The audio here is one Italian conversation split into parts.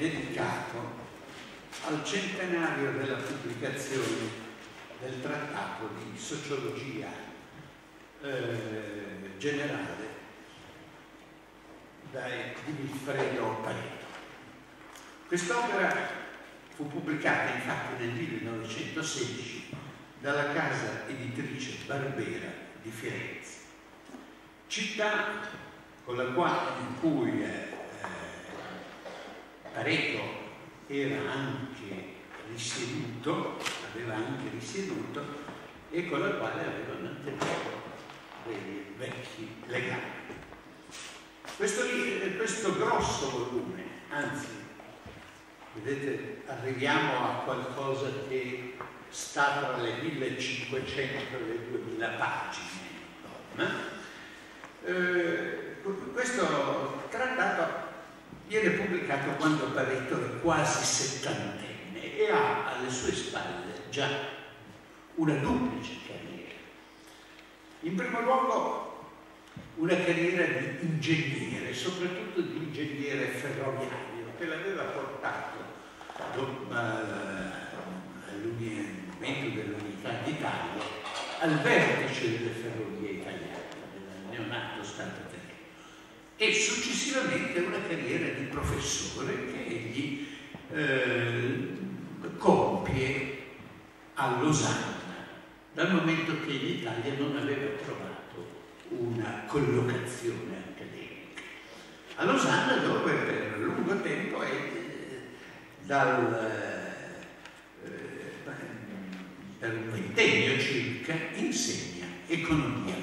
dedicato al centenario della pubblicazione del trattato di sociologia eh, generale dai, di Wilfredo Pareto. Quest'opera fu pubblicata infatti nel 1916 dalla casa editrice Barbera di Firenze, città con la quale in cui eh, Pareto era anche risieduto, aveva anche risieduto e con la quale aveva mantenuto dei vecchi legami. Questo, questo grosso volume, anzi, vedete, arriviamo a qualcosa che sta tra le 1500 e le 2000 pagine. Eh? Eh, questo trattato Viene pubblicato quando Paretto è quasi settantenne e ha alle sue spalle già una duplice carriera. In primo luogo una carriera di ingegnere, soprattutto di ingegnere ferroviario, che l'aveva portato eh, al dell'unità d'Italia al vertice delle ferrovie italiane, del neonato Stato e successivamente una carriera di professore che egli eh, compie a Losanna, dal momento che in Italia non aveva trovato una collocazione accademica. A Losanna dove per lungo tempo è eh, dal eh, eh, per un ventennio circa, insegna economia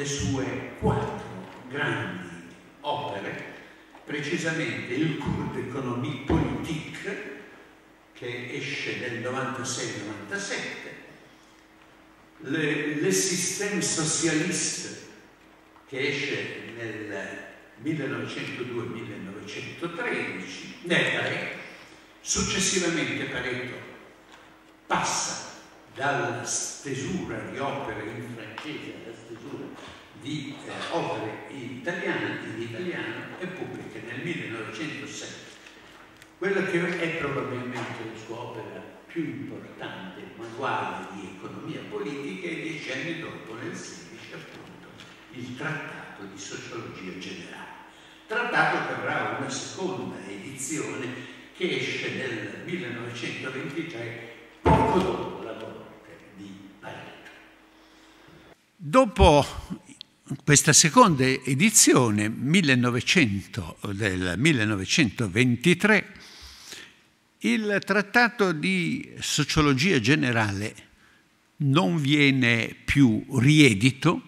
le sue quattro grandi opere, precisamente il Cours d'économie politique, che esce nel 96-97, le, le Système socialiste, che esce nel 1902-1913, successivamente Pareto passa dalla stesura di opere in francese alla stesura di eh, opere italiane in italiano e pubblica nel 1907 quella che è probabilmente la sua opera più importante, manuale di economia politica e dieci anni dopo, nel 16 appunto, il Trattato di Sociologia Generale. Trattato che avrà una seconda edizione che esce nel 1923, poco dopo Dopo questa seconda edizione, 1900, del 1923, il trattato di sociologia generale non viene più riedito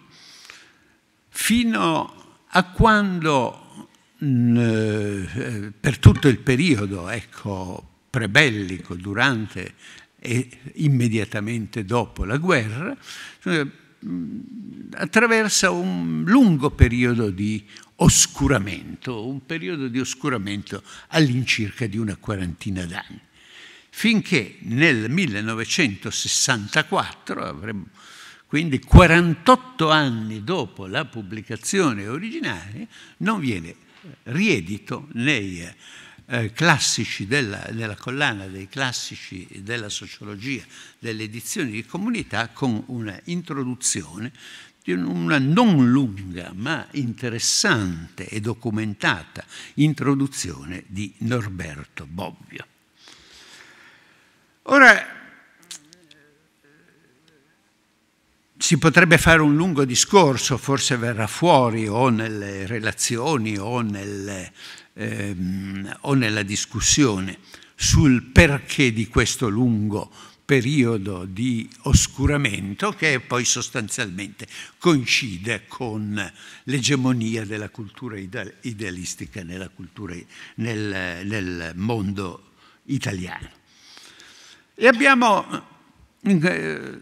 fino a quando, mm, eh, per tutto il periodo ecco, prebellico, durante e immediatamente dopo la guerra, Mm, attraversa un lungo periodo di oscuramento, un periodo di oscuramento all'incirca di una quarantina d'anni, finché nel 1964, avremmo, quindi 48 anni dopo la pubblicazione originaria, non viene riedito nei eh, classici della, della, collana dei classici della sociologia delle edizioni di comunità con una introduzione di una non lunga ma interessante e documentata introduzione di Norberto Bobbio. Ora, si potrebbe fare un lungo discorso, forse verrà fuori o nelle relazioni o nelle, ehm, o nella discussione sul perché di questo lungo periodo di oscuramento che poi sostanzialmente coincide con l'egemonia della cultura idealistica nella cultura, nel, nel mondo italiano. E abbiamo eh,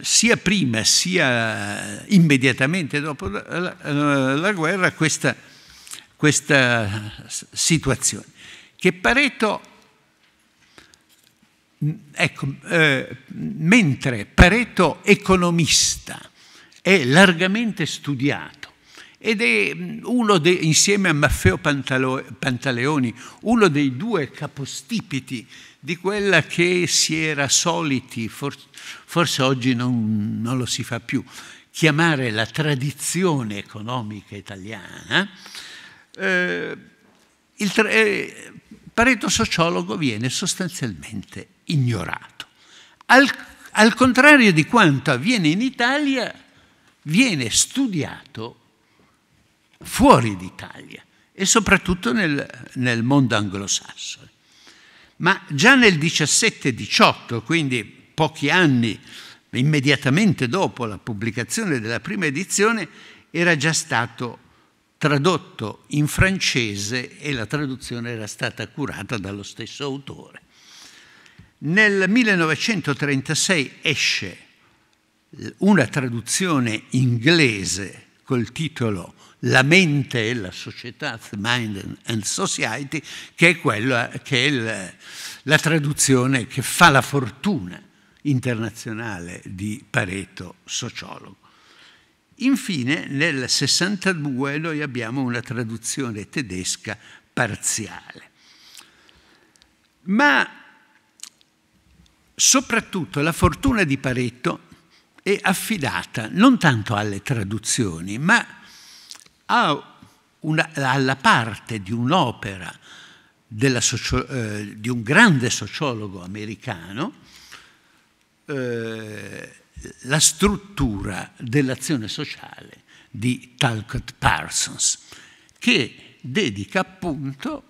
sia prima sia immediatamente dopo la, la, la guerra questa questa situazione. Che Pareto, ecco, eh, mentre Pareto economista è largamente studiato, ed è uno dei, insieme a Maffeo Pantalo, Pantaleoni, uno dei due capostipiti di quella che si era soliti, forse oggi non, non, lo si fa più, chiamare la tradizione economica italiana, eh, il, eh, Pareto sociologo viene sostanzialmente ignorato. Al, al contrario di quanto avviene in Italia, viene studiato fuori d'Italia e soprattutto nel, nel mondo anglosassone. Ma già nel 17-18, quindi pochi anni immediatamente dopo la pubblicazione della prima edizione, era già stato tradotto in francese e la traduzione era stata curata dallo stesso autore. Nel 1936 esce una traduzione inglese col titolo La mente e la società, The Mind and Society, che è, quella, che è la, la traduzione che fa la fortuna internazionale di Pareto, sociologo. Infine, nel 62 noi abbiamo una traduzione tedesca parziale. Ma soprattutto la fortuna di Pareto è affidata non tanto alle traduzioni, ma una, alla parte di un'opera eh, di un grande sociologo americano, eh, la struttura dell'azione sociale di Talcott Parsons, che dedica appunto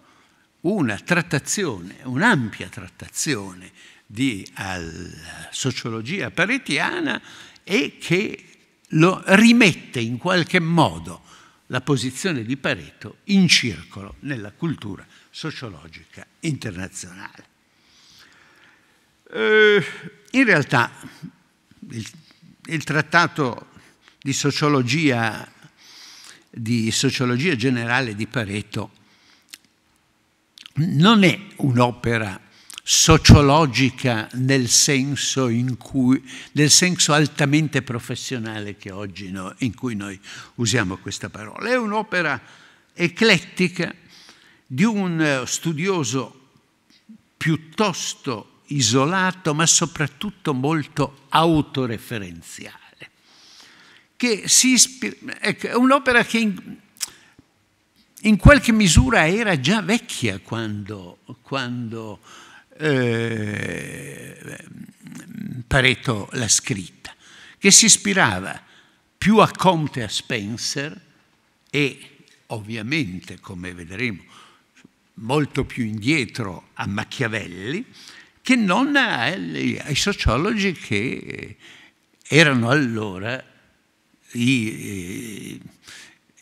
una trattazione, un'ampia trattazione di sociologia paretiana e che lo rimette in qualche modo la posizione di Pareto in circolo nella cultura sociologica internazionale. Eh, in realtà il, il trattato di sociologia, di sociologia generale di Pareto non è un'opera sociologica nel senso, cui, nel senso, altamente professionale oggi, no, in cui noi usiamo questa parola. È un'opera eclettica di un studioso piuttosto isolato, ma soprattutto molto autoreferenziale. Che si ecco, è un'opera che in, in, qualche misura era già vecchia quando, quando eh, Pareto l'ha scritta, che si ispirava più a Comte e a Spencer e ovviamente, come vedremo, molto più indietro a Machiavelli, che non ai sociologi che erano allora i,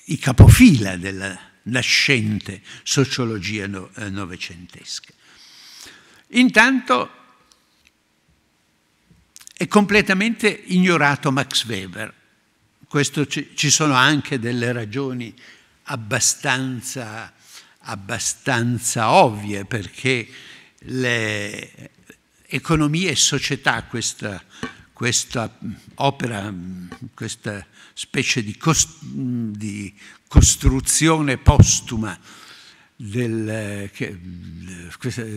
i capofila della nascente sociologia no, eh, novecentesca. Intanto è completamente ignorato Max Weber. Questo ci, ci sono anche delle ragioni abbastanza, abbastanza ovvie perché le economie e società, questa, questa opera, questa specie di, cost di costruzione postuma del, che,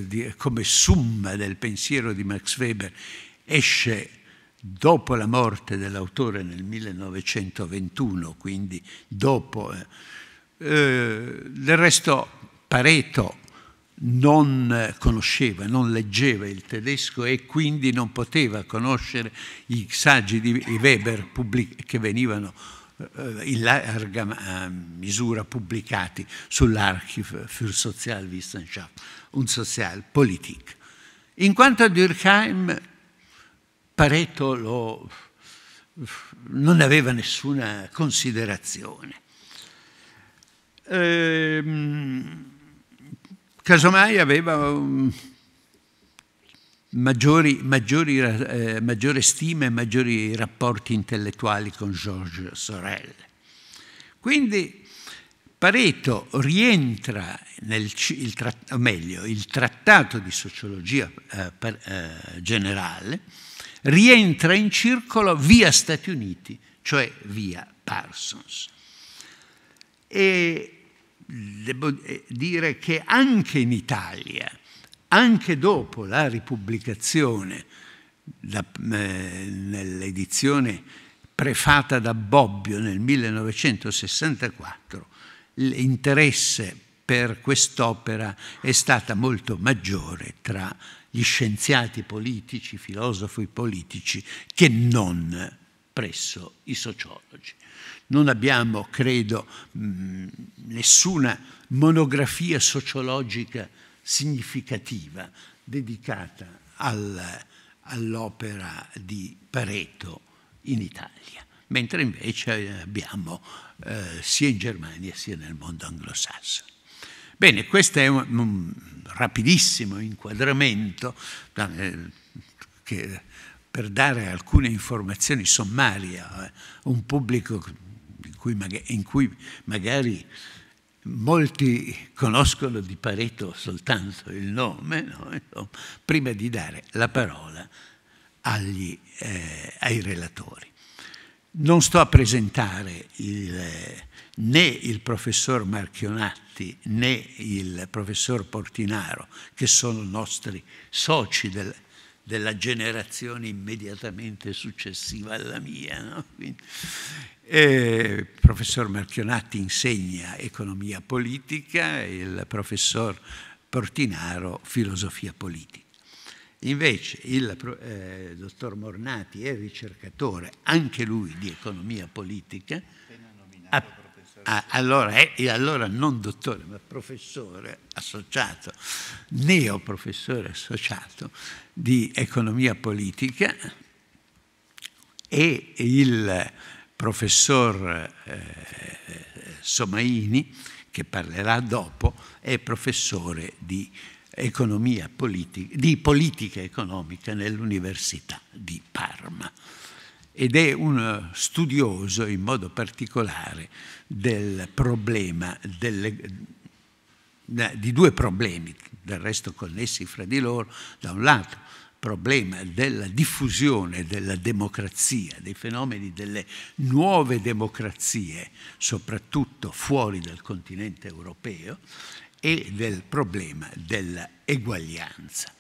di, come summa del pensiero di Max Weber esce dopo la morte dell'autore nel 1921, quindi dopo. Eh. eh, del resto Pareto non conosceva, non leggeva il tedesco e quindi non poteva conoscere i saggi di Weber che venivano eh, in larga eh, misura pubblicati sull'Archiv für Sozialwissenschaft und Sozialpolitik. In quanto a Durkheim, Pareto lo, non aveva nessuna considerazione. Ehm, casomai aveva um, maggiori, maggiori, eh, maggiore stima e maggiori rapporti intellettuali con Georges Sorel. Quindi Pareto rientra nel il trattato, meglio, il trattato di sociologia eh, per, eh, generale, rientra in circolo via Stati Uniti, cioè via Parsons. E devo eh, dire che anche in Italia, anche dopo la ripubblicazione, da, eh, nell'edizione prefata da Bobbio nel 1964, l'interesse per quest'opera è stato molto maggiore tra gli scienziati politici, filosofi politici, che non presso i sociologi. Non abbiamo, credo, mm, nessuna monografia sociologica significativa dedicata al, all'opera di Pareto in Italia, mentre invece eh, abbiamo eh, sia in Germania sia nel mondo anglosassone. Bene, questo è un, un rapidissimo inquadramento eh, che, per dare alcune informazioni sommarie a un pubblico cui in cui magari molti conoscono di Pareto soltanto il nome, no? Insomma, prima di dare la parola agli, eh, ai relatori. Non sto a presentare il, né il professor Marchionatti né il professor Portinaro, che sono nostri soci del, della generazione immediatamente successiva alla mia. No? Quindi, il professor Marchionatti insegna economia politica e il professor Portinaro filosofia politica. Invece il eh, dottor Mornati è ricercatore, anche lui di economia politica, a, a, ah, ah, allora, è, allora non dottore ma professore associato, neoprofessore associato di economia politica e il professor eh, Somaini, che parlerà dopo, è professore di economia politica, di politica economica nell'Università di Parma ed è un studioso in modo particolare del problema delle, di due problemi del resto connessi fra di loro, da un lato problema della diffusione della democrazia, dei fenomeni delle nuove democrazie, soprattutto fuori dal continente europeo, e del problema dell'eguaglianza.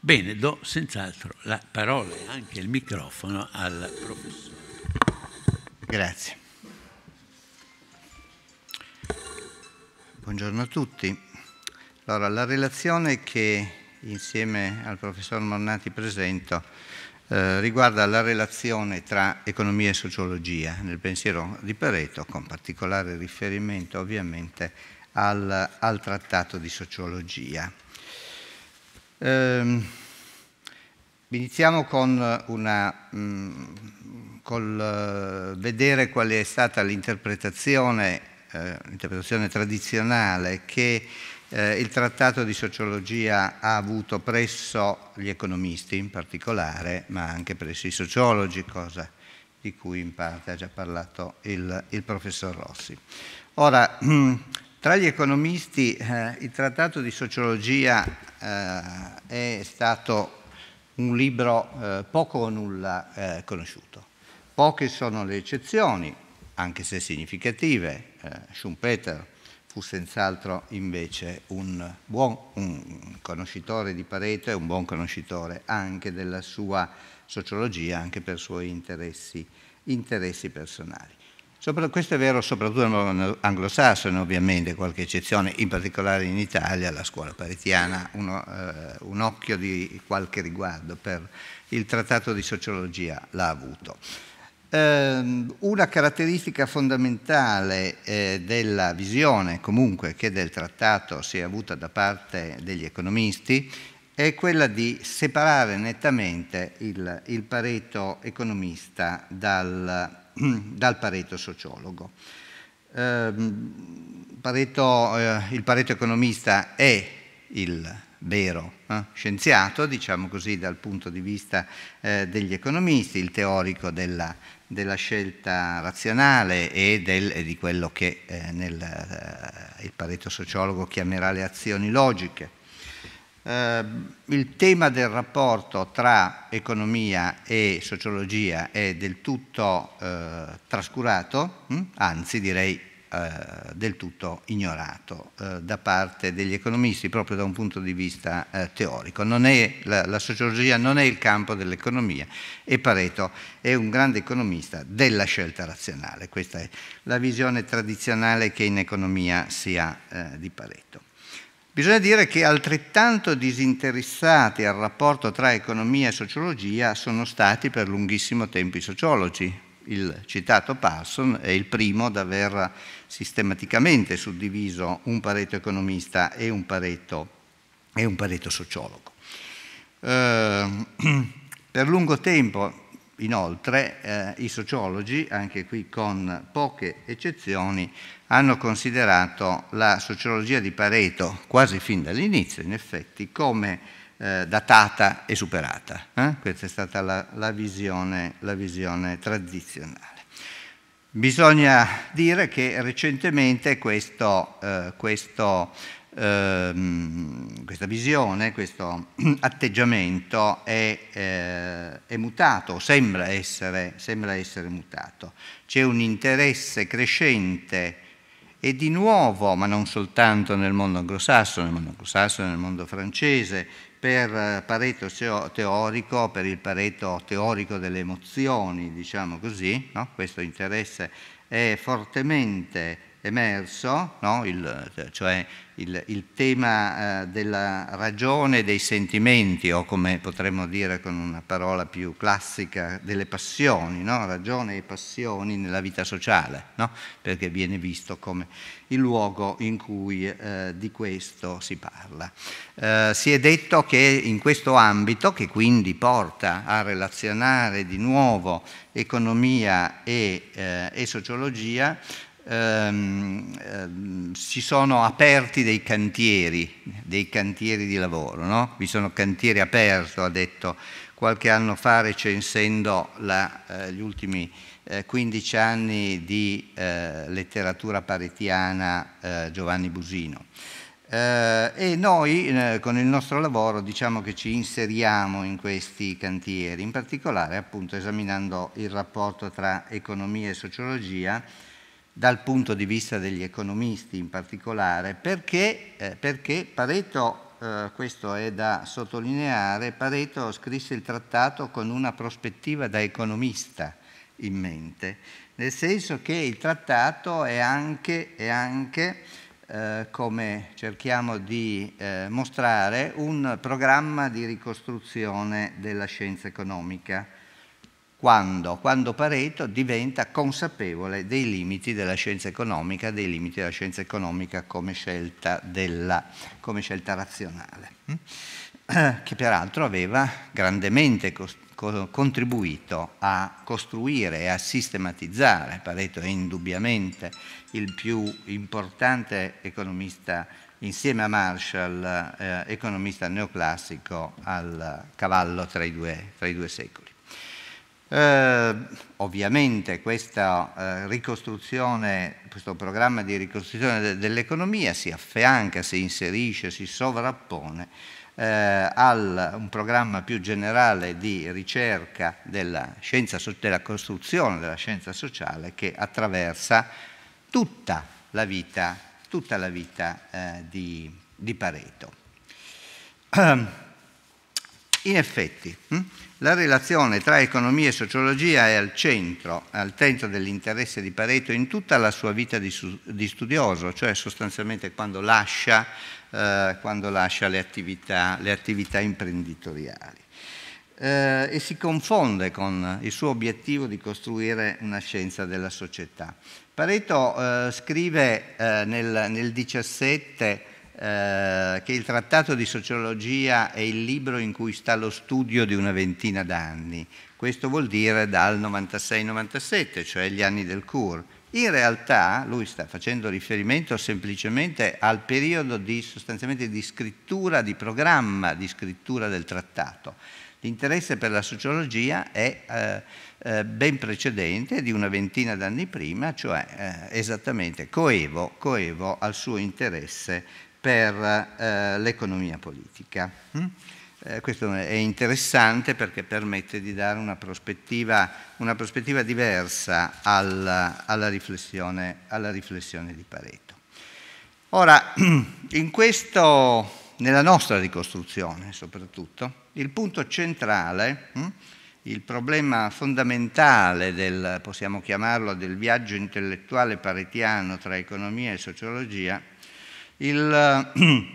Bene, do senz'altro la parola e anche il microfono al professore. Grazie. Buongiorno a tutti. Allora, la relazione che insieme al professor Mornati presento eh, riguarda la relazione tra economia e sociologia nel pensiero di Pareto, con particolare riferimento ovviamente al, al trattato di sociologia. Ehm, iniziamo con una... Mh, mm, col eh, vedere qual è stata l'interpretazione, eh, l'interpretazione tradizionale che eh, il trattato di sociologia ha avuto presso gli economisti in particolare, ma anche presso i sociologi, cosa di cui in parte ha già parlato il, il professor Rossi. Ora, tra gli economisti eh, il trattato di sociologia eh, è stato un libro eh, poco o nulla eh, conosciuto. Poche sono le eccezioni, anche se significative. Eh, Schumpeter, fu senz'altro invece un buon un conoscitore di Pareto e un buon conoscitore anche della sua sociologia, anche per i suoi interessi, interessi personali. Sopra, questo è vero soprattutto nel mondo anglosassone, ovviamente, qualche eccezione, in particolare in Italia, la scuola paretiana, uno, eh, un occhio di qualche riguardo per il trattato di sociologia l'ha avuto. Ehm, una caratteristica fondamentale eh, della visione comunque che del trattato si è avuta da parte degli economisti è quella di separare nettamente il, il pareto economista dal, dal pareto sociologo. Ehm, pareto, eh, il pareto economista è il vero eh? scienziato, diciamo così, dal punto di vista eh, degli economisti, il teorico della della scelta razionale e, del, e di quello che eh, nel, eh, il Pareto sociologo chiamerà le azioni logiche. Eh, il tema del rapporto tra economia e sociologia è del tutto eh, trascurato, mh? Hm? anzi direi eh, del tutto ignorato eh, da parte degli economisti proprio da un punto di vista eh, teorico. È, la, la, sociologia non è il campo dell'economia e Pareto è un grande economista della scelta razionale. Questa è la visione tradizionale che in economia si ha eh, di Pareto. Bisogna dire che altrettanto disinteressati al rapporto tra economia e sociologia sono stati per lunghissimo tempo i sociologi, il citato Parson è il primo ad aver sistematicamente suddiviso un pareto economista e un pareto, e un pareto sociologo. Eh, per lungo tempo, inoltre, eh, i sociologi, anche qui con poche eccezioni, hanno considerato la sociologia di Pareto, quasi fin dall'inizio in effetti, come eh, datata e superata. Eh? Questa è stata la, la, visione, la visione tradizionale. Bisogna dire che recentemente questo, eh, questo, ehm, questa visione, questo atteggiamento è, eh, è mutato, sembra essere, sembra essere, mutato. C'è un interesse crescente e di nuovo, ma non soltanto nel mondo anglosassone, nel mondo anglosassone, nel mondo francese, per eh, Pareto teorico, per il Pareto teorico delle emozioni, diciamo così, no? questo interesse è fortemente emerso, no? il, cioè il, il tema eh, della ragione dei sentimenti, o come potremmo dire con una parola più classica, delle passioni, no? ragione e passioni nella vita sociale, no? perché viene visto come il luogo in cui eh, di questo si parla. Eh, si è detto che in questo ambito, che quindi porta a relazionare di nuovo economia e, eh, e sociologia, Ehm, ehm, si sono aperti dei cantieri, dei cantieri di lavoro, no? vi sono cantieri aperti, ha detto qualche anno fa recensendo la, eh, gli ultimi eh, 15 anni di eh, letteratura paretiana eh, Giovanni Busino. Eh, e noi eh, con il nostro lavoro diciamo che ci inseriamo in questi cantieri, in particolare appunto esaminando il rapporto tra economia e sociologia dal punto di vista degli economisti in particolare, perché, eh, perché Pareto, eh, questo è da sottolineare, Pareto scrisse il trattato con una prospettiva da economista in mente, nel senso che il trattato è anche, è anche eh, come cerchiamo di eh, mostrare, un programma di ricostruzione della scienza economica quando? Quando Pareto diventa consapevole dei limiti della scienza economica, dei limiti della scienza economica come scelta, della, come scelta razionale, mm? che peraltro aveva grandemente contribuito a costruire e a sistematizzare. Pareto è indubbiamente il più importante economista insieme a Marshall, eh, economista neoclassico al cavallo tra i due, tra i due secoli. Eh, ovviamente questa, eh, ricostruzione, questo programma di ricostruzione de dell'economia si affianca, si inserisce, si sovrappone eh, a un programma più generale di ricerca della, scienza so della costruzione della scienza sociale che attraversa tutta la vita, tutta la vita eh, di, di Pareto. In effetti, hm, la relazione tra economia e sociologia è al centro, al centro dell'interesse di Pareto in tutta la sua vita di, studioso, cioè sostanzialmente quando lascia, eh, quando lascia le, attività, le, attività, imprenditoriali. Eh, e si confonde con il suo obiettivo di costruire una scienza della società. Pareto eh, scrive eh, nel, nel 17 eh, che il trattato di sociologia è il libro in cui sta lo studio di una ventina d'anni. Questo vuol dire dal 96-97, cioè gli anni del CUR. In realtà lui sta facendo riferimento semplicemente al periodo di, sostanzialmente di scrittura, di programma di scrittura del trattato. L'interesse per la sociologia è eh, eh ben precedente, di una ventina d'anni prima, cioè eh, esattamente coevo, coevo al suo interesse per eh, l'economia politica. Mm? questo è interessante perché permette di dare una prospettiva, una prospettiva diversa alla, alla, riflessione, alla, riflessione, di Pareto. Ora, questo, nella nostra ricostruzione soprattutto, il punto centrale, hm? il problema fondamentale del, possiamo chiamarlo, del viaggio intellettuale paretiano tra economia e sociologia il,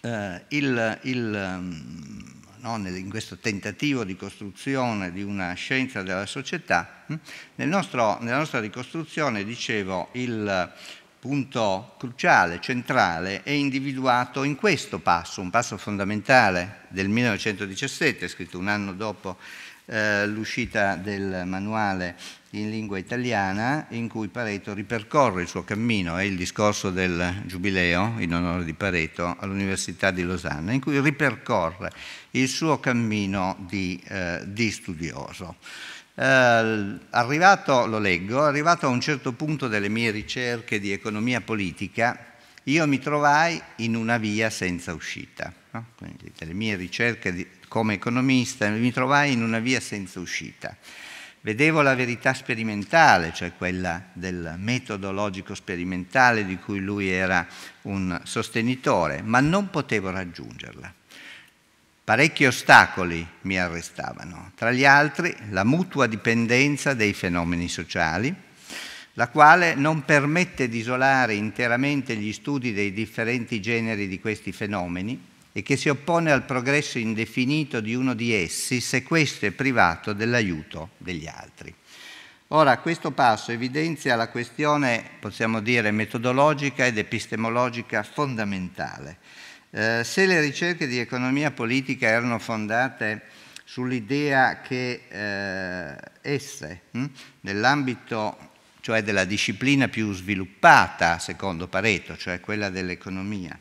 eh, il, il mm, no, in questo tentativo di costruzione di una scienza della società, mm, nel nostro, nella nostra ricostruzione, dicevo, il punto cruciale, centrale, è individuato in questo passo, un passo fondamentale del 1917, scritto un anno dopo eh, l'uscita del manuale in lingua italiana in cui Pareto ripercorre il suo cammino, è il discorso del Giubileo in onore di Pareto all'Università di Losanna, in cui ripercorre il suo cammino di, eh, di studioso. Eh, arrivato, lo leggo, arrivato a un certo punto delle mie ricerche di economia politica, io mi trovai in una via senza uscita. No? Quindi, delle mie ricerche di, come economista, mi trovai in una via senza uscita Vedevo la verità sperimentale, cioè quella del metodologico sperimentale di cui lui era un sostenitore, ma non potevo raggiungerla. Parecchi ostacoli mi arrestavano, tra gli altri la mutua dipendenza dei fenomeni sociali, la quale non permette di isolare interamente gli studi dei differenti generi di questi fenomeni, e che si oppone al progresso indefinito di uno di essi se questo è privato dell'aiuto degli altri. Ora, questo passo evidenzia la questione, possiamo dire, metodologica ed epistemologica fondamentale. Eh, se le ricerche di economia politica erano fondate sull'idea che eh, esse, hm, nell'ambito cioè della disciplina più sviluppata, secondo Pareto, cioè quella dell'economia,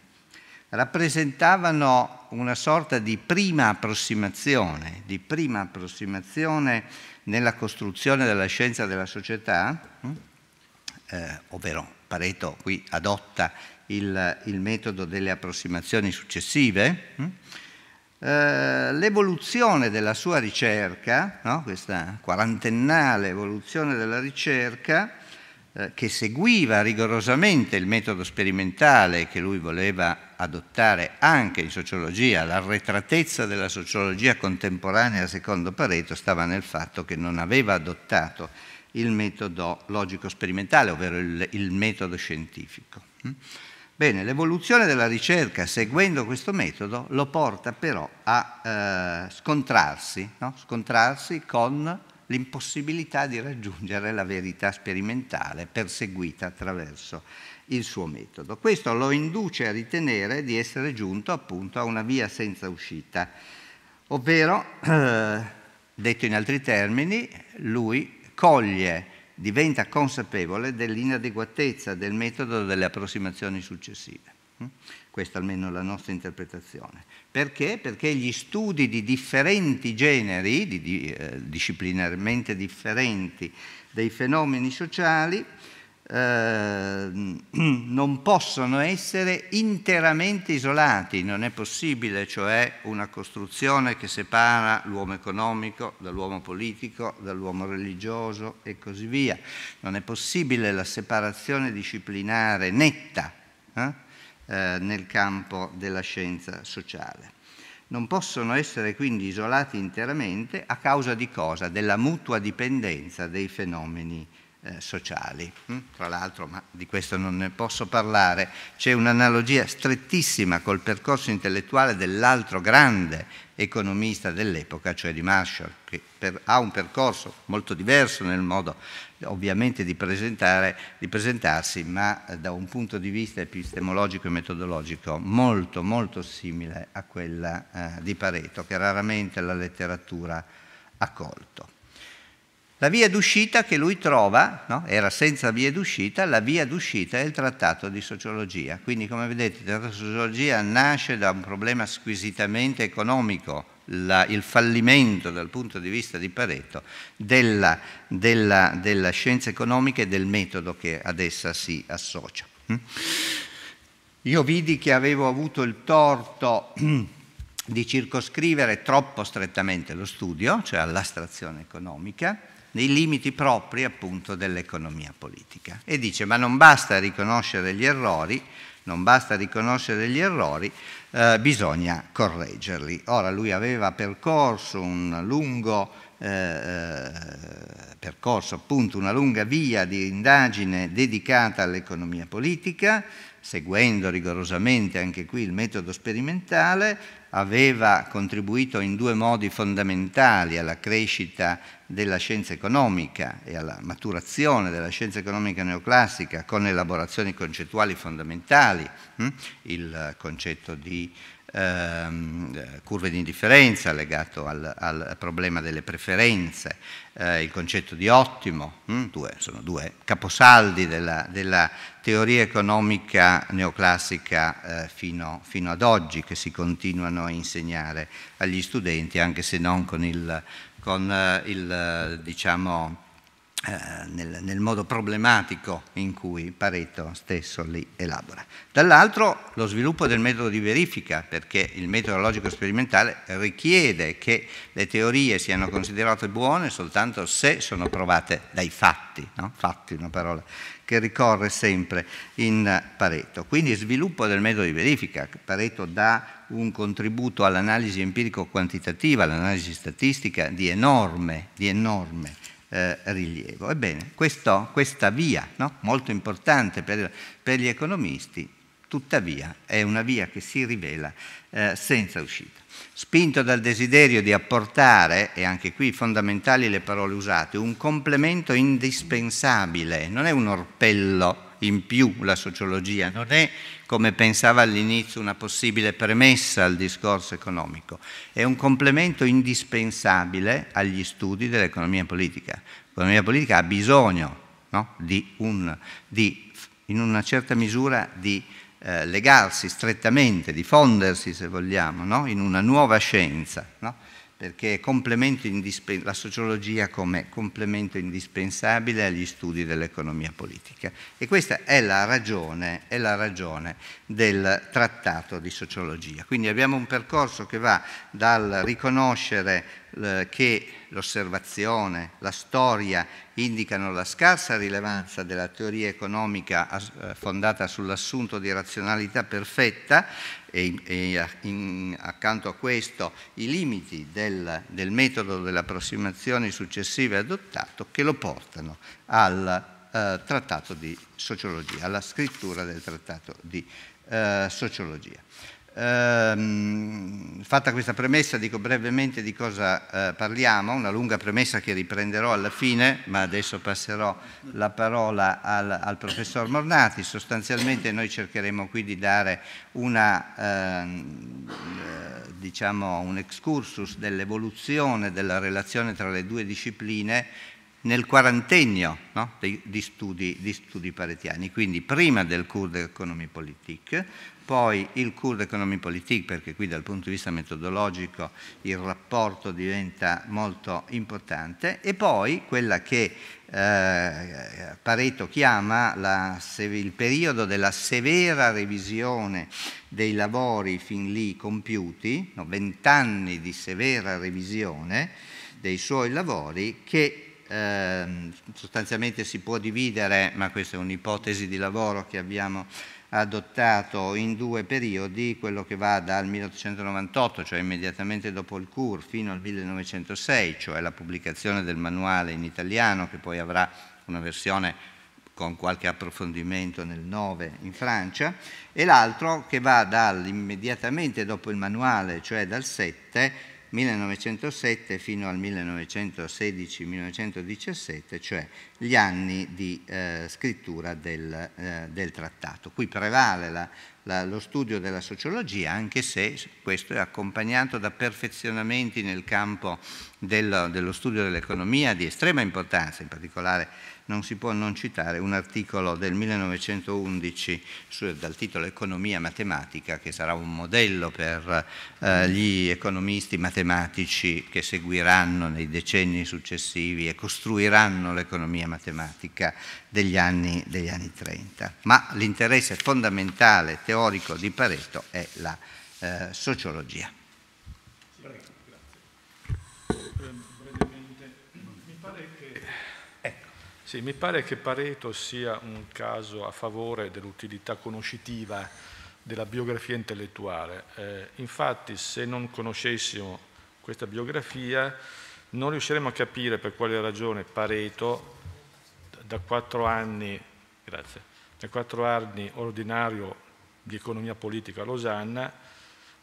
rappresentavano una sorta di prima approssimazione, di prima approssimazione nella costruzione della scienza della società, hm? eh, ovvero Pareto qui adotta il, il metodo delle approssimazioni successive, hm? eh, l'evoluzione della sua ricerca, no? questa quarantennale evoluzione della ricerca, eh, che seguiva rigorosamente il metodo sperimentale che lui voleva adottare anche in sociologia, l'arretratezza della sociologia contemporanea secondo Pareto stava nel fatto che non aveva adottato il metodo logico-sperimentale, ovvero il, il metodo scientifico. Mm? Bene, l'evoluzione della ricerca seguendo questo metodo lo porta però a eh, scontrarsi, no? scontrarsi con l'impossibilità di raggiungere la verità sperimentale perseguita attraverso il suo metodo. Questo lo induce a ritenere di essere giunto appunto a una via senza uscita, ovvero, eh, detto in altri termini, lui coglie, diventa consapevole dell'inadeguatezza del metodo delle approssimazioni successive questa almeno è la nostra interpretazione. Perché? Perché gli studi di differenti generi, di, di, eh, disciplinarmente differenti, dei fenomeni sociali eh, non possono essere interamente isolati, non è possibile cioè una costruzione che separa l'uomo economico dall'uomo politico, dall'uomo religioso e così via, non è possibile la separazione disciplinare netta. Eh? Eh, nel campo della scienza sociale. Non possono essere quindi isolati interamente a causa di cosa? Della mutua dipendenza dei fenomeni eh, sociali. Mm? Tra l'altro, ma di questo non ne posso parlare, c'è un'analogia strettissima col percorso intellettuale dell'altro grande economista dell'epoca, cioè di Marshall, che per, ha un percorso molto diverso nel modo ovviamente di, di presentarsi, ma eh, da un punto di vista epistemologico e metodologico molto molto simile a quella eh, di Pareto, che raramente la letteratura ha colto. La via d'uscita che lui trova, no? era senza via d'uscita, la via d'uscita è il trattato di sociologia. Quindi come vedete il trattato di sociologia nasce da un problema squisitamente economico, la, il fallimento dal punto di vista di Pareto della, della, della scienza economica e del metodo che ad essa si associa. Mm? Io vidi che avevo avuto il torto mm, di circoscrivere troppo strettamente lo studio, cioè all'astrazione economica, nei limiti propri appunto dell'economia politica. E dice ma non basta riconoscere gli errori, non basta riconoscere gli errori, eh, bisogna correggerli. Ora lui aveva percorso un lungo eh, eh percorso appunto una lunga via di indagine dedicata all'economia politica, seguendo rigorosamente anche qui il metodo sperimentale, aveva contribuito in due modi fondamentali alla crescita della scienza economica e alla maturazione della scienza economica neoclassica con elaborazioni concettuali fondamentali, hm? il concetto di ehm, curve di indifferenza legato al, al problema delle preferenze, eh, il concetto di ottimo, hm? due, sono due caposaldi della, della teoria economica neoclassica eh, fino, fino, ad oggi che si continuano a insegnare agli studenti anche se non con il con eh, il, eh, diciamo, eh, nel, nel, modo problematico in cui Pareto stesso li elabora. Dall'altro lo sviluppo del metodo di verifica, perché il metodo logico sperimentale richiede che le teorie siano considerate buone soltanto se sono provate dai fatti, no? fatti è una parola che ricorre sempre in Pareto. Quindi sviluppo del metodo di verifica, Pareto dà un contributo all'analisi empirico-quantitativa, all'analisi statistica di enorme, di enorme eh, rilievo. Ebbene, questo, questa via, no? molto importante per, per, gli economisti, tuttavia è una via che si rivela eh, senza uscita. Spinto dal desiderio di apportare, e anche qui fondamentali le parole usate, un complemento indispensabile, non è un orpello in più la sociologia, non è come pensava all'inizio una possibile premessa al discorso economico, è un complemento indispensabile agli studi dell'economia politica. L'economia politica ha bisogno no? di un, di, in una certa misura di eh, legarsi strettamente, di fondersi se vogliamo, no? in una nuova scienza. No? perché la sociologia come complemento indispensabile agli studi dell'economia politica. E questa è la, ragione, è la, ragione, del trattato di sociologia. Quindi abbiamo un percorso che va dal riconoscere che l'osservazione, la storia indicano la scarsa rilevanza della teoria economica eh, fondata sull'assunto di razionalità perfetta e, e in, accanto a questo i limiti del, del, metodo delle approssimazioni successive adottato che lo portano al eh, trattato di sociologia, alla scrittura del trattato di eh, sociologia. Ehm, fatta questa premessa dico brevemente di cosa eh, parliamo, una lunga premessa che riprenderò alla fine, ma adesso passerò la parola al, al professor Mornati. Sostanzialmente noi cercheremo qui di dare una, ehm, eh, diciamo un excursus dell'evoluzione della relazione tra le due discipline nel quarantennio no, di, di, studi, di, studi, paretiani, quindi prima del cours d'economie politique, poi il cours d'economie politique, perché qui dal punto di vista metodologico il rapporto diventa molto importante, e poi quella che eh, Pareto chiama la, il periodo della severa revisione dei lavori fin lì compiuti, vent'anni no, di severa revisione dei suoi lavori, che ehm, sostanzialmente si può dividere, ma questa è un'ipotesi di lavoro che abbiamo adottato in due periodi, quello che va dal 1898, cioè immediatamente dopo il CUR, fino al 1906, cioè la pubblicazione del manuale in italiano che poi avrà una versione con qualche approfondimento nel 9 in Francia, e l'altro che va immediatamente dopo il manuale, cioè dal 7, 1907 fino al 1916-1917, cioè gli anni di eh, scrittura del, eh, del, trattato. Qui prevale la, la, lo studio della sociologia, anche se questo è accompagnato da perfezionamenti nel campo del, dello studio dell'economia di estrema importanza, in particolare non si può non citare un articolo del 1911 su, dal titolo Economia matematica, che sarà un modello per eh, gli economisti matematici che seguiranno nei decenni successivi e costruiranno l'economia matematica degli anni, degli anni 30. Ma l'interesse fondamentale teorico di Pareto è la eh, sociologia. Sì, mi pare che Pareto sia un caso a favore dell'utilità conoscitiva della biografia intellettuale. Eh, infatti, se non conoscessimo questa biografia, non riusciremo a capire per quale ragione Pareto, da quattro anni, grazie, da quattro anni ordinario di economia politica a Losanna,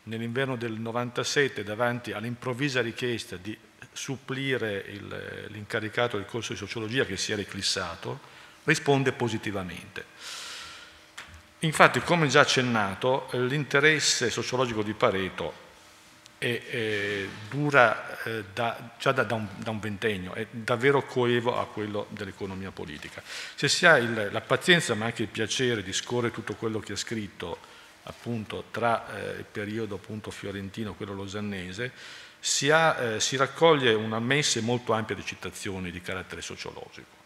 nell'inverno del 97, davanti all'improvvisa richiesta di supplire il, l'incaricato del corso di sociologia che si era eclissato, risponde positivamente. Infatti, come già accennato, l'interesse sociologico di Pareto è, è, dura eh, da, già da, da, un, da, un, ventennio, è davvero coevo a quello dell'economia politica. Se si ha il, la pazienza ma anche il piacere di scorrere tutto quello che ha scritto appunto tra eh, il periodo appunto, fiorentino e quello losannese, si, ha, eh, si raccoglie una messe molto ampia di citazioni di carattere sociologico.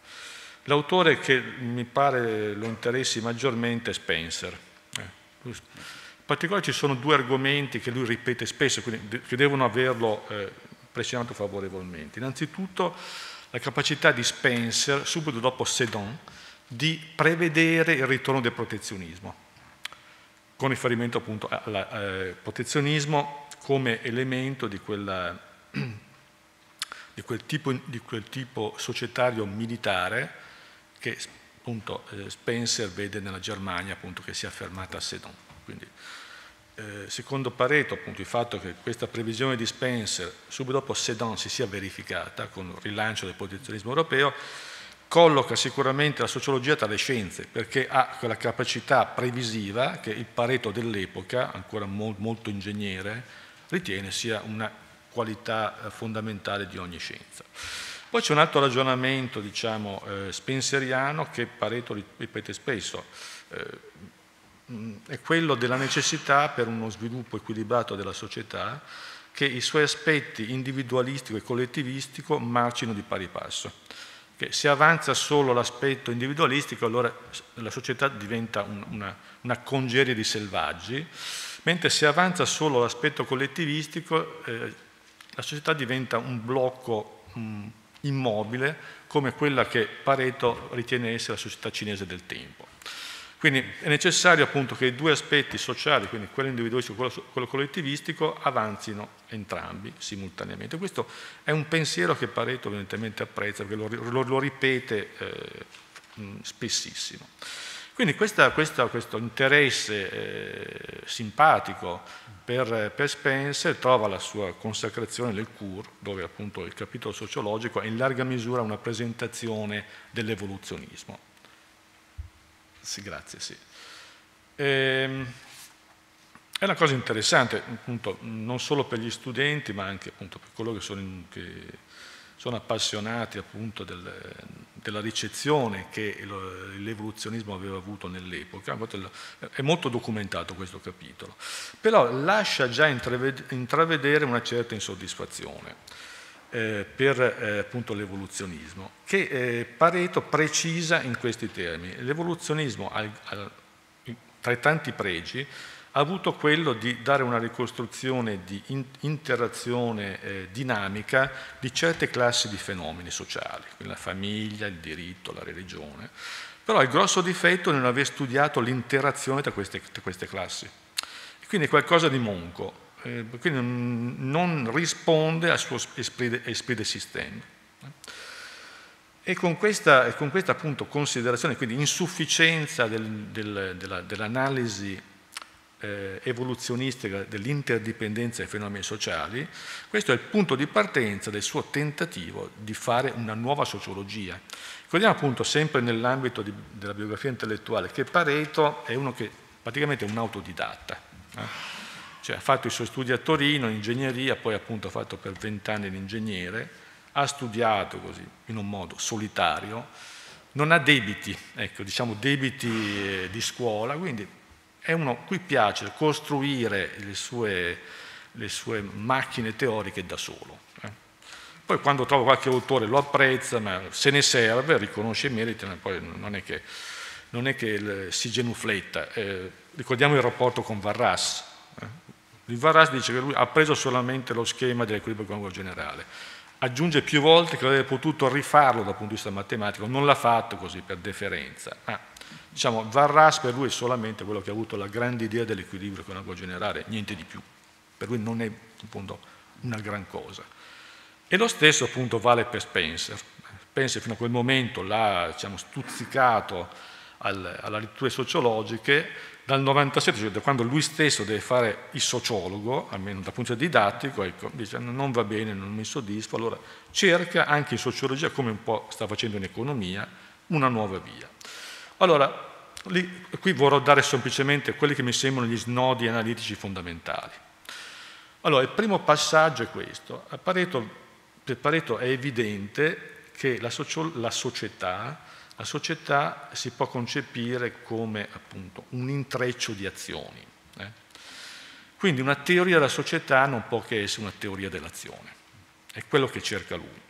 L'autore che mi pare lo interessi maggiormente è Spencer. Eh, in particolare ci sono due argomenti che lui ripete spesso, quindi che devono averlo eh, pressionato favorevolmente. Innanzitutto la capacità di Spencer, subito dopo Sedan, di prevedere il ritorno del protezionismo, con riferimento appunto al eh, protezionismo come elemento di, quella, di, quel, tipo, di quel, tipo, societario militare che appunto, eh, Spencer vede nella Germania appunto, che si è affermata a Sedan. Quindi, eh, secondo Pareto appunto, il fatto che questa previsione di Spencer subito dopo Sedan si sia verificata con il rilancio del protezionismo europeo colloca sicuramente la sociologia tra le scienze perché ha quella capacità previsiva che il Pareto dell'epoca, ancora molto ingegnere, ritiene sia una qualità eh, fondamentale di ogni scienza. Poi c'è un altro ragionamento, diciamo, eh, spenseriano che Pareto ripete spesso, eh, mm, è quello della necessità per uno sviluppo equilibrato della società che i suoi aspetti individualistico e collettivistico marcino di pari passo. Che se avanza solo l'aspetto individualistico, allora la società diventa un, una, una congerie di selvaggi, Mentre se avanza solo l'aspetto collettivistico, eh, la società diventa un blocco mh, mm, immobile come quella che Pareto ritiene essere la società cinese del tempo. Quindi è necessario appunto che i due aspetti sociali, quindi quello individualistico e quello collettivistico, avanzino entrambi simultaneamente. Questo è un pensiero che Pareto evidentemente apprezza, perché lo, lo, lo ripete eh, mm, spessissimo. Quindi questa, questa, questo interesse eh, simpatico per, per, Spencer trova la sua consacrazione nel Cur, dove appunto il capitolo sociologico è in larga misura una presentazione dell'evoluzionismo. Sì, grazie, sì. Ehm, è una cosa interessante, appunto, non solo per gli studenti, ma anche appunto, per coloro che, sono in, che sono appassionati appunto del, della ricezione che l'evoluzionismo aveva avuto nell'epoca, è molto documentato questo capitolo, però lascia già intravedere una certa insoddisfazione eh, per eh, appunto l'evoluzionismo, che eh, Pareto precisa in questi termini. L'evoluzionismo, tra i tanti pregi, ha avuto quello di dare una ricostruzione di interazione eh, dinamica di certe classi di fenomeni sociali, quindi la famiglia, il diritto, la religione, però il grosso difetto è non aver studiato l'interazione tra queste, tra queste classi. quindi è qualcosa di monco, eh, quindi non risponde al suo esprit sistema. E con questa, con questa considerazione, quindi insufficienza del, del, dell'analisi eh, evoluzionistica dell'interdipendenza dei fenomeni sociali, questo è il punto di partenza del suo tentativo di fare una nuova sociologia. Ricordiamo appunto sempre nell'ambito di, della biografia intellettuale che Pareto è uno che praticamente è un autodidatta. Eh? Cioè, ha fatto i suoi studi a Torino, in ingegneria, poi appunto ha fatto per vent'anni l'ingegnere, ha studiato così, in un modo solitario, non ha debiti, ecco, diciamo debiti eh, di scuola, quindi è uno cui piace costruire le sue, le sue macchine teoriche da solo. Eh. Poi quando trova qualche autore lo apprezza, ma se ne serve, riconosce i meriti, ma poi non è che, non è che si genufletta. Eh, ricordiamo il rapporto con Varras. Eh. Il Varras dice che lui ha preso solamente lo schema dell'equilibrio economico generale, aggiunge più volte che avrebbe potuto rifarlo dal punto di vista matematico, non l'ha fatto così per deferenza, ma ah, Diciamo, Varras per lui solamente quello che ha avuto la grande idea dell'equilibrio che uno può generare, niente di più. Per lui non è appunto, una gran cosa. E lo stesso appunto vale per Spencer. Spencer fino a quel momento l'ha diciamo, stuzzicato al, alle letture sociologiche, dal 97, cioè da quando lui stesso deve fare il sociologo, almeno dal punto di vista didattico, ecco, dice non va bene, non mi soddisfa, allora cerca anche in sociologia, come un po' sta facendo in economia, una nuova via. Allora, lì, qui vorrò dare semplicemente quelli che mi sembrano gli snodi analitici fondamentali. Allora, il primo passaggio è questo. Pareto, per Pareto è evidente che la, socio, la, società, la società si può concepire come appunto un intreccio di azioni. Eh? Quindi una teoria della società non può che essere una teoria dell'azione. È quello che cerca lui.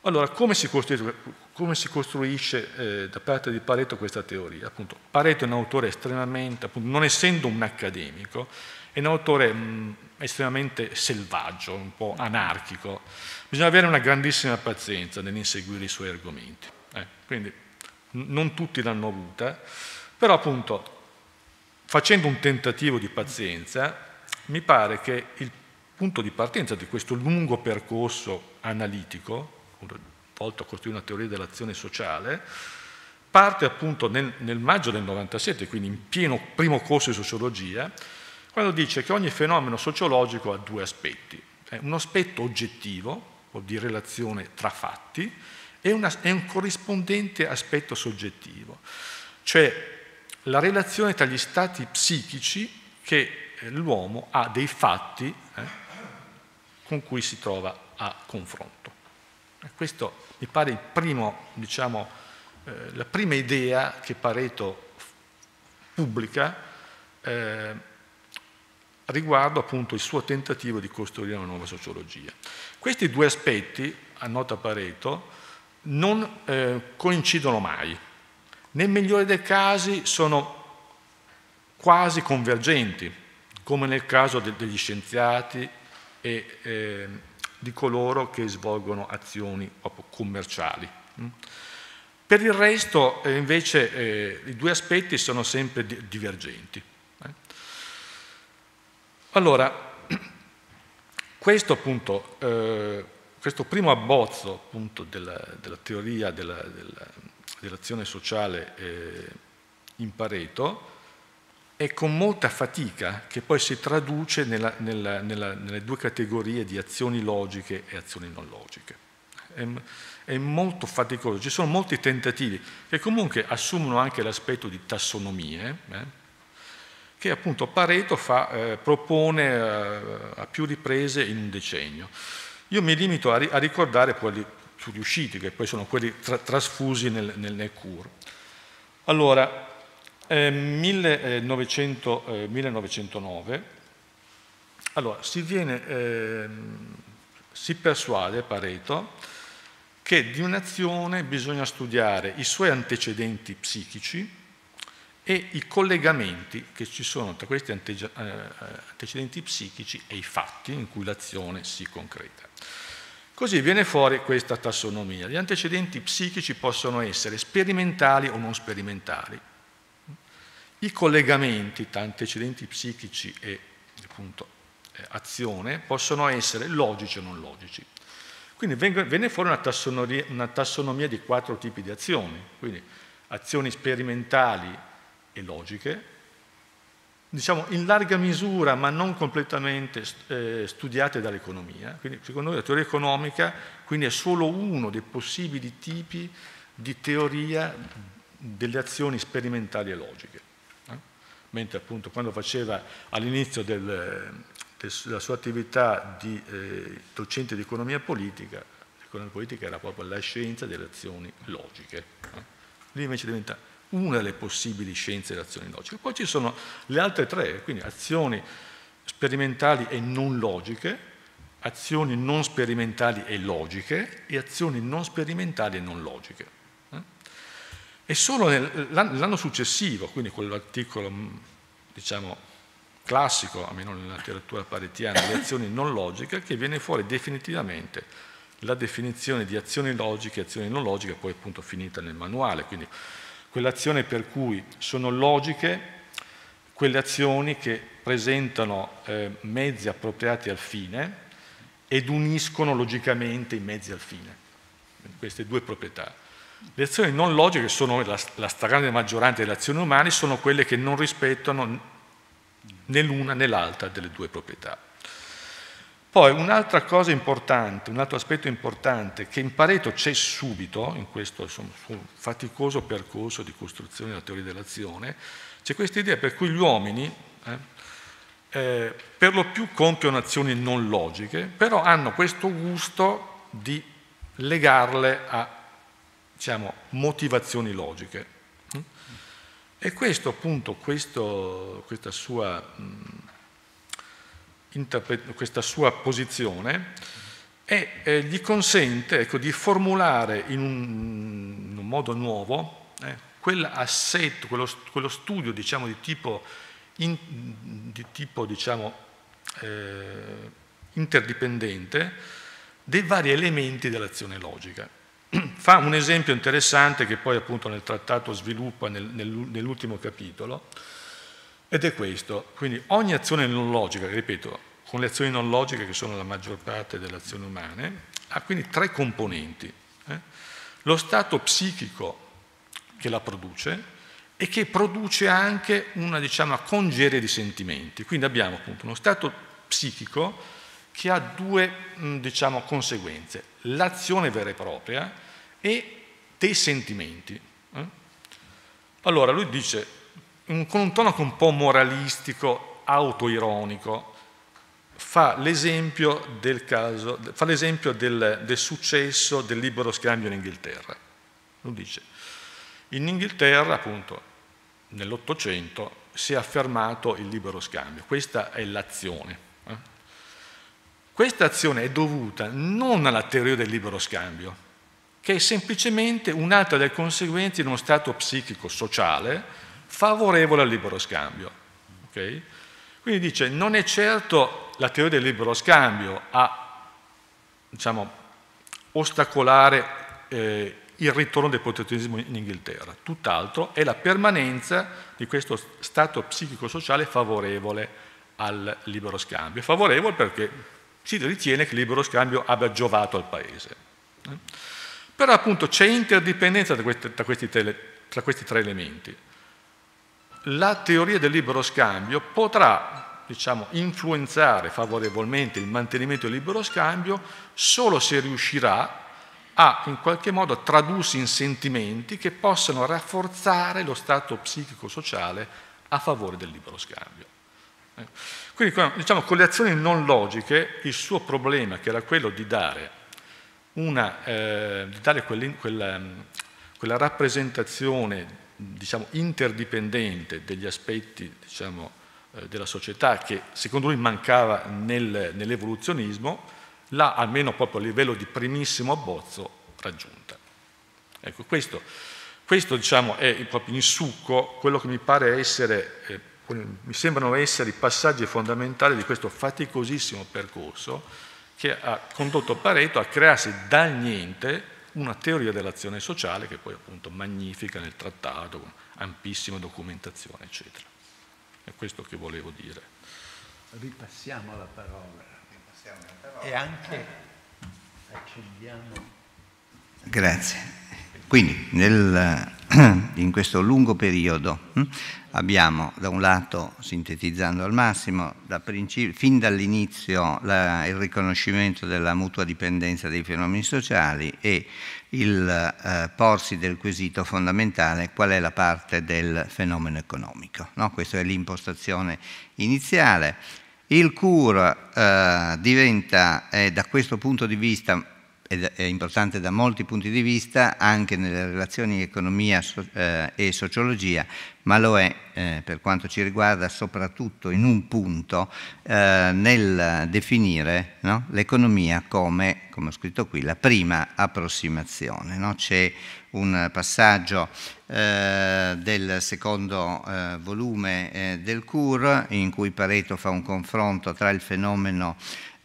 Allora, come si costruisce, come si costruisce eh, da parte di Pareto questa teoria? Appunto, Pareto è un autore estremamente, appunto, non essendo un accademico, è un autore mh, mm, estremamente selvaggio, un po' anarchico. Bisogna avere una grandissima pazienza nell'inseguire i suoi argomenti. Eh, quindi non tutti l'hanno avuta, però appunto facendo un tentativo di pazienza, mi pare che il punto di partenza di questo lungo percorso analitico, appunto, volto a costruire una teoria dell'azione sociale, parte appunto nel, nel maggio del 97, quindi in pieno primo corso di sociologia, quando dice che ogni fenomeno sociologico ha due aspetti. È un aspetto oggettivo, o di relazione tra fatti, e, una, e un corrispondente aspetto soggettivo, cioè la relazione tra gli stati psichici che eh, l'uomo ha dei fatti eh, con cui si trova a confronto. Questo mi pare primo, diciamo, eh, la prima idea che Pareto pubblica eh, riguardo appunto il suo tentativo di costruire una nuova sociologia. Questi due aspetti, annota Pareto, non eh, coincidono mai. Nel migliore dei casi sono quasi convergenti, come nel caso de degli scienziati e ehm, di coloro che svolgono azioni commerciali. Mm? Per il resto eh, invece eh, i due aspetti sono sempre divergenti. Eh. Allora, questo, appunto, questo primo abbozzo appunto, della, della, teoria della, della, dell'azione sociale in Pareto è con molta fatica che poi si traduce nella, nella, nella, nelle due categorie di azioni logiche e azioni non logiche. È, è molto faticoso, ci sono molti tentativi che comunque assumono anche l'aspetto di tassonomie, eh, che appunto Pareto fa, eh, propone eh, a più riprese in un decennio. Io mi limito a, ri a ricordare quelli più riusciti, che poi sono quelli tra trasfusi nel, nel, nel CUR. Allora, 1900, eh, 1909, eh, eh, allora, si, viene, eh, si persuade Pareto che di un'azione bisogna studiare i suoi antecedenti psichici e i collegamenti che ci sono tra questi ante eh, antecedenti psichici e i fatti in cui l'azione si concreta. Così viene fuori questa tassonomia. Gli antecedenti psichici possono essere sperimentali o non sperimentali, i collegamenti tra antecedenti psichici e appunto, eh, azione possono essere logici o non logici. Quindi viene fuori una tassonomia, una tassonomia di quattro tipi di azioni, quindi azioni sperimentali e logiche, diciamo in larga misura ma non completamente eh, studiate dall'economia. Quindi secondo noi la teoria economica quindi, è solo uno dei possibili tipi di teoria delle azioni sperimentali e logiche mentre appunto quando faceva all'inizio del, della sua attività di eh, docente di economia politica, l'economia politica era proprio la scienza delle azioni logiche. No? Lì invece diventa una delle possibili scienze delle azioni logiche. Poi ci sono le altre tre, quindi azioni sperimentali e non logiche, azioni non sperimentali e logiche e azioni non sperimentali e non logiche. E solo l'anno successivo, quindi quell'articolo mm, diciamo, classico, almeno nella letteratura paretiana, di azioni non logiche, che viene fuori definitivamente la definizione di azioni logiche e azioni non logiche, poi appunto finita nel manuale. Quindi quell'azione per cui sono logiche quelle azioni che presentano eh, mezzi appropriati al fine ed uniscono logicamente i mezzi al fine. Queste due proprietà. Le azioni non logiche sono la, la stragrande maggioranza delle azioni umane, sono quelle che non rispettano né l'una né l'altra delle due proprietà. Poi un'altra cosa importante, un altro aspetto importante che in Pareto c'è subito, in questo insomma, faticoso percorso di costruzione della teoria dell'azione, c'è questa idea per cui gli uomini eh, eh, per lo più compiono azioni non logiche, però hanno questo gusto di legarle a diciamo, motivazioni logiche. Mm? E questo appunto, questo, questa, sua, mm, questa, sua, posizione è, eh, gli consente ecco, di formulare in un, in un modo nuovo eh, quell'assetto, quello, quello, studio diciamo, di tipo, in, di tipo diciamo, eh, interdipendente dei vari elementi dell'azione logica. fa un esempio interessante che poi appunto nel trattato sviluppa nel, nel, nell'ultimo capitolo, ed è questo. Quindi ogni azione non logica, ripeto, con le azioni non logiche che sono la maggior parte delle azioni umane, ha quindi tre componenti. Eh? Lo stato psichico che la produce e che produce anche una diciamo, congerie di sentimenti. Quindi abbiamo appunto uno stato psichico che ha due diciamo, conseguenze, l'azione vera e propria, e dei sentimenti. Eh? Allora lui dice, con un tono un po' moralistico, autoironico, fa l'esempio del, caso, fa l'esempio del, del successo del libero scambio in Inghilterra. Lui dice, in Inghilterra, appunto, nell'Ottocento si è affermato il libero scambio, questa è l'azione. Eh? Questa azione è dovuta non alla teoria del libero scambio, che è semplicemente un'altra delle conseguenze di uno stato psichico-sociale favorevole al libero scambio. Okay? Quindi dice, non è certo la teoria del libero scambio a diciamo, ostacolare eh, il ritorno del protezionismo in Inghilterra, tutt'altro è la permanenza di questo stato psichico-sociale favorevole al libero scambio. favorevole perché si ritiene che il libero scambio abbia giovato al Paese. Eh? Però appunto c'è interdipendenza tra questi, tra, questi tre, tra questi, tre, elementi. La teoria del libero scambio potrà diciamo, influenzare favorevolmente il mantenimento del libero scambio solo se riuscirà a in qualche modo tradursi in sentimenti che possano rafforzare lo stato psichico-sociale a favore del libero scambio. Eh, quindi diciamo, con le azioni non logiche il suo problema, che era quello di dare una, eh, dare quella, quella, mm, quella rappresentazione diciamo, interdipendente degli aspetti diciamo, eh, della società che secondo lui mancava nel, nell'evoluzionismo, l'ha almeno proprio a livello di primissimo abbozzo raggiunta. Ecco, questo, questo diciamo, è proprio in succo quello che mi pare essere, eh, mi sembrano essere i passaggi fondamentali di questo faticosissimo percorso che ha condotto Pareto a crearsi dal niente una teoria dell'azione sociale che poi appunto magnifica nel trattato, con ampissima documentazione, eccetera. È questo che volevo dire. Ripassiamo la parola, Ripassiamo la parola. e anche accendiamo. Grazie. Quindi nel in questo lungo periodo hm, abbiamo da un lato, sintetizzando al massimo, da fin dall'inizio il riconoscimento della mutua dipendenza dei fenomeni sociali e il eh, porsi del quesito fondamentale qual è la parte del fenomeno economico. No? Questa è l'impostazione iniziale. Il CUR eh, diventa eh, da questo punto di vista è importante da molti punti di vista anche nelle relazioni economia eh, e sociologia, ma lo è eh, per quanto ci riguarda soprattutto in un punto eh, nel definire no, l'economia come, come ho scritto qui, la prima approssimazione. No? C'è un passaggio del secondo volume del CUR in cui Pareto fa un confronto tra il fenomeno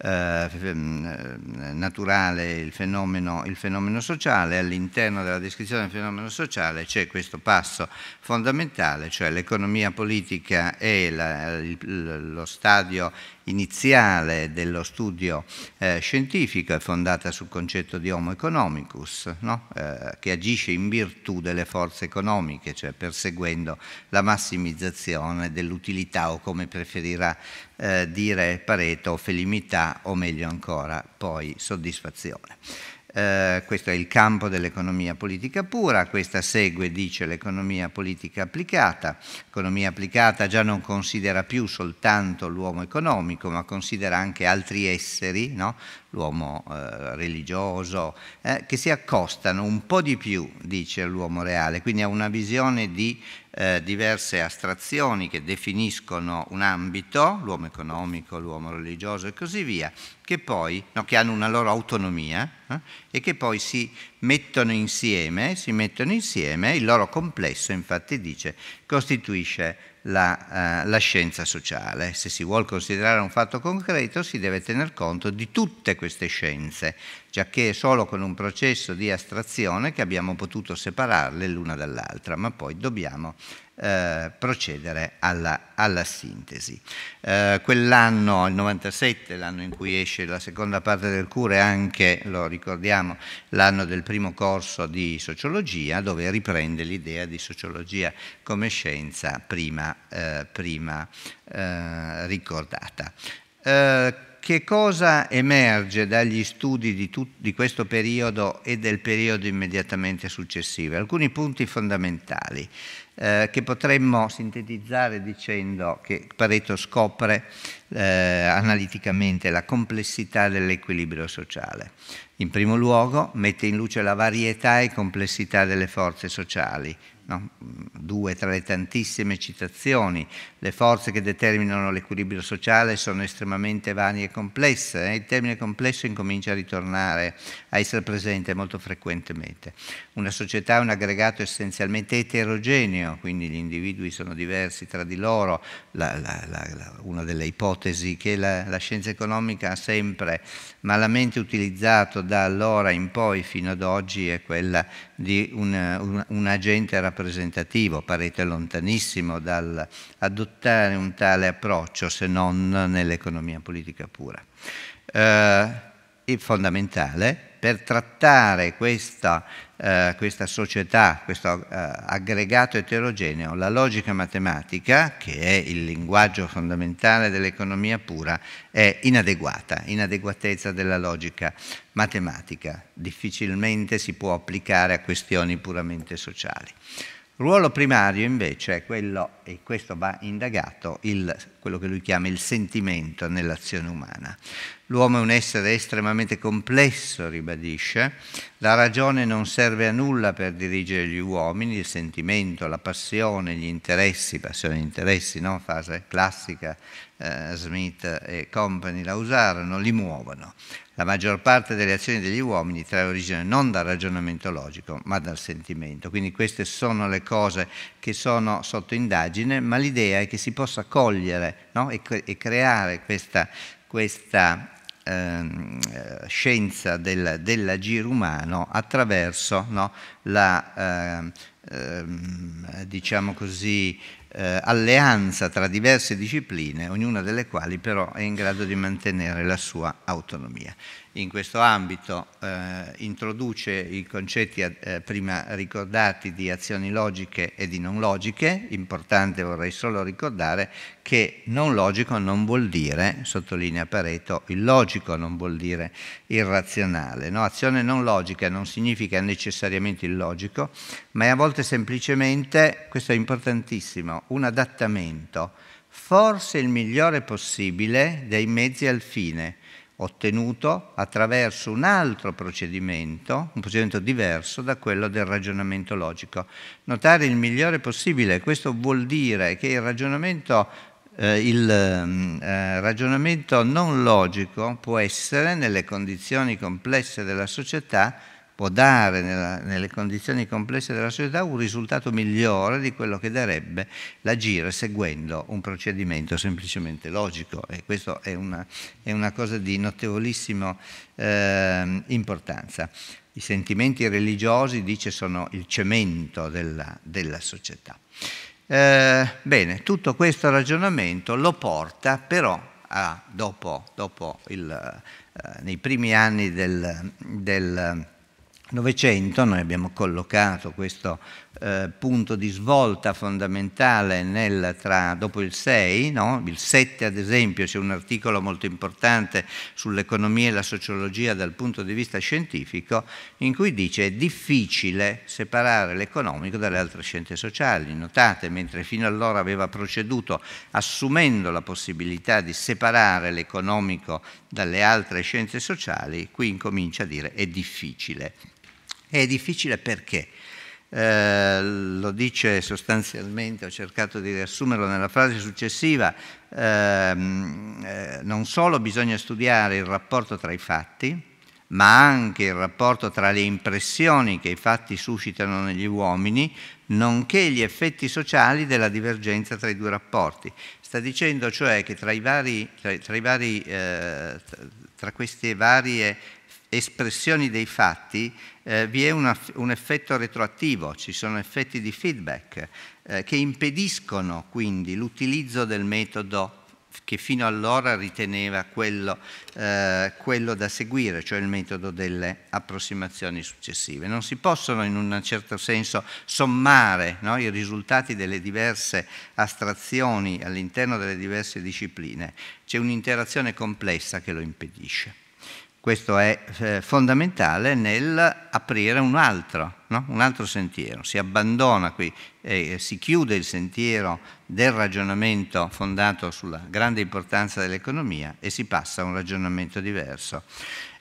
eh, mm, eh, naturale il fenomeno, il fenomeno sociale, all'interno della descrizione del fenomeno sociale c'è questo passo fondamentale, cioè l'economia politica è la, lo stadio iniziale dello studio eh, scientifico è fondata sul concetto di Homo economicus, no? eh, che agisce in virtù delle forze economiche, cioè perseguendo la massimizzazione dell'utilità o come preferirà eh, dire Pareto, felimità o meglio ancora poi soddisfazione. Eh, questo è il campo dell'economia politica pura, questa segue, dice, l'economia politica applicata. L'economia applicata già non considera più soltanto l'uomo economico, ma considera anche altri esseri, no? l'uomo eh, religioso, eh, che si accostano un po' di più, dice l'uomo reale, quindi ha una visione di eh, diverse astrazioni che definiscono un ambito, l'uomo economico, l'uomo religioso e così via, che poi no, che hanno una loro autonomia eh, e che poi si mettono insieme, si mettono insieme, il loro complesso infatti dice costituisce la, eh, la, scienza sociale. Se si vuole considerare un fatto concreto si deve tener conto di tutte queste scienze, giacché è solo con un processo di astrazione che abbiamo potuto separarle l'una dall'altra, ma poi dobbiamo eh, procedere alla, alla sintesi. Eh, quell'anno, il 97, l'anno in cui esce la seconda parte del Cure, è anche, lo ricordiamo, l'anno del primo corso di sociologia, dove riprende l'idea di sociologia come scienza prima, eh, prima eh, ricordata. Eh, che cosa emerge dagli studi di, tut- di questo periodo e del periodo immediatamente successivo? Alcuni punti fondamentali eh, che potremmo sintetizzare dicendo che Pareto scopre eh, analiticamente la complessità dell'equilibrio sociale. In primo luogo mette in luce la varietà e complessità delle forze sociali, No? Mm, due tra le tantissime citazioni, le forze che determinano l'equilibrio sociale sono estremamente varie e complesse eh? il termine complesso incomincia a ritornare, a essere presente molto frequentemente. Una società è un aggregato essenzialmente eterogeneo, quindi gli individui sono diversi tra di loro, la, la, la, una delle ipotesi che la scienza economica ha sempre malamente utilizzato da allora in poi fino ad oggi è quella di un, un, un agente rappresentativo rappresentativo, parete lontanissimo dall'adottare un tale approccio se non nell'economia politica pura. Eh, è fondamentale per trattare questa eh, questa società, questo eh, aggregato eterogeneo, la logica matematica, che è il linguaggio fondamentale dell'economia pura, è inadeguata, inadeguatezza della logica matematica, difficilmente si può applicare a questioni puramente sociali ruolo primario invece è quello, e questo va indagato, il, quello che lui chiama il sentimento nell'azione umana. L'uomo è un essere estremamente complesso, ribadisce, la ragione non serve a nulla per dirigere gli uomini, il sentimento, la passione, gli interessi, passione e interessi, no? fase classica, eh, Smith e company la usarono, li muovono. La maggior parte delle azioni degli uomini trae origine non dal ragionamento logico, ma dal sentimento. Quindi queste sono le cose che sono sotto indagine, ma l'idea è che si possa cogliere no? e, cre- e, creare questa, questa ehm, eh, scienza del, dell'agire umano attraverso no? la... Ehm, ehm diciamo così, eh, alleanza tra diverse discipline, ognuna delle quali però è in grado di mantenere la sua autonomia in questo ambito, eh, introduce i concetti eh, prima ricordati di azioni logiche e di non logiche, importante vorrei solo ricordare che non logico non vuol dire, sottolinea Pareto, il logico non vuol dire irrazionale, no? azione non logica non significa necessariamente illogico, ma è a volte semplicemente, questo è importantissimo, un adattamento, forse il migliore possibile dei mezzi al fine ottenuto attraverso un altro procedimento, un procedimento diverso da quello del ragionamento logico. Notare il migliore possibile, questo vuol dire che il ragionamento, eh, il, mm, eh, ragionamento non logico può essere, nelle condizioni complesse della società, può dare nella, nelle condizioni complesse della società un risultato migliore di quello che darebbe l'agire seguendo un procedimento semplicemente logico e questo è una, è una cosa di notevolissima eh, importanza. I sentimenti religiosi, dice, sono il cemento della, della società. Eh, bene, tutto questo ragionamento lo porta però a, dopo, dopo il, eh, nei primi anni del, del Novecento noi abbiamo collocato questo eh, punto di svolta fondamentale nel, tra, dopo il 6, no? il 7 ad esempio c'è un articolo molto importante sull'economia e la sociologia dal punto di vista scientifico in cui dice è difficile separare l'economico dalle altre scienze sociali. Notate, mentre fino allora aveva proceduto assumendo la possibilità di separare l'economico dalle altre scienze sociali, qui incomincia a dire è difficile è difficile perché? Eh, lo dice sostanzialmente, ho cercato di riassumerlo nella frase successiva, ehm, eh, non solo bisogna studiare il rapporto tra i fatti, ma anche il rapporto tra le impressioni che i fatti suscitano negli uomini, nonché gli effetti sociali della divergenza tra i due rapporti. Sta dicendo cioè che tra, vari, tra, tra, vari, eh, tra queste varie espressioni dei fatti eh, vi è una, un effetto retroattivo, ci sono effetti di feedback eh, che impediscono quindi l'utilizzo del metodo che fino allora riteneva quello, eh, quello, da seguire, cioè il metodo delle approssimazioni successive. Non si possono in un certo senso sommare no, i risultati delle diverse astrazioni all'interno delle diverse discipline, c'è un'interazione complessa che lo impedisce. Questo è eh, fondamentale nell'aprire un altro, no? un altro sentiero. Si abbandona qui, eh, si chiude il sentiero del ragionamento fondato sulla grande importanza dell'economia e si passa a un ragionamento diverso.